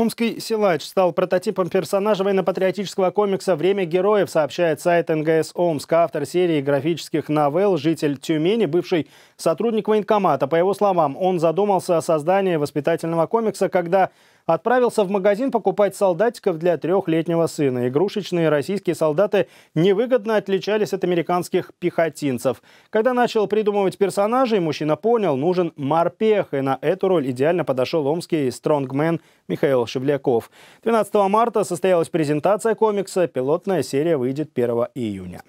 Омский силач стал прототипом персонажа военно-патриотического комикса «Время героев», сообщает сайт НГС Омск. Автор серии графических новелл, житель Тюмени, бывший сотрудник военкомата. По его словам, он задумался о создании воспитательного комикса, когда отправился в магазин покупать солдатиков для трехлетнего сына. Игрушечные российские солдаты невыгодно отличались от американских пехотинцев. Когда начал придумывать персонажей, мужчина понял, нужен морпех, и на эту роль идеально подошел омский стронгмен Михаил Шевляков. 12 марта состоялась презентация комикса, пилотная серия выйдет 1 июня.